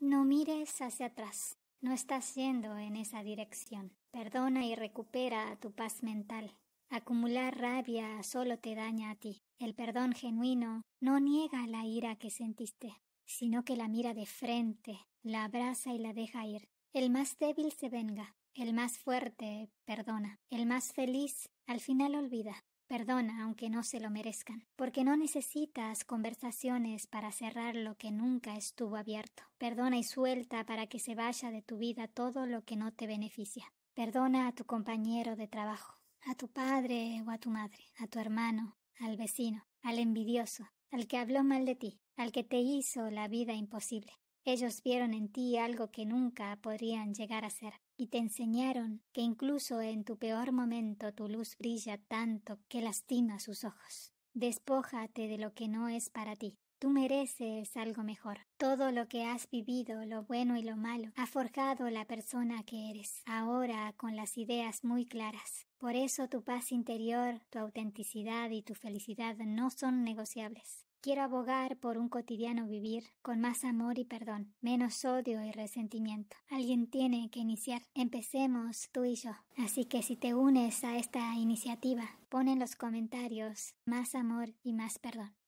No mires hacia atrás, no estás yendo en esa dirección. Perdona y recupera tu paz mental. Acumular rabia solo te daña a ti. El perdón genuino no niega la ira que sentiste, sino que la mira de frente, la abraza y la deja ir. El más débil se venga, el más fuerte perdona, el más feliz al final olvida, Perdona aunque no se lo merezcan, porque no necesitas conversaciones para cerrar lo que nunca estuvo abierto. Perdona y suelta para que se vaya de tu vida todo lo que no te beneficia. Perdona a tu compañero de trabajo, a tu padre o a tu madre, a tu hermano, al vecino, al envidioso, al que habló mal de ti, al que te hizo la vida imposible. Ellos vieron en ti algo que nunca podrían llegar a ser, y te enseñaron que incluso en tu peor momento tu luz brilla tanto que lastima sus ojos. Despójate de lo que no es para ti. Tú mereces algo mejor. Todo lo que has vivido, lo bueno y lo malo, ha forjado la persona que eres, ahora con las ideas muy claras. Por eso tu paz interior, tu autenticidad y tu felicidad no son negociables. Quiero abogar por un cotidiano vivir con más amor y perdón, menos odio y resentimiento. Alguien tiene que iniciar. Empecemos tú y yo. Así que si te unes a esta iniciativa, pon en los comentarios más amor y más perdón.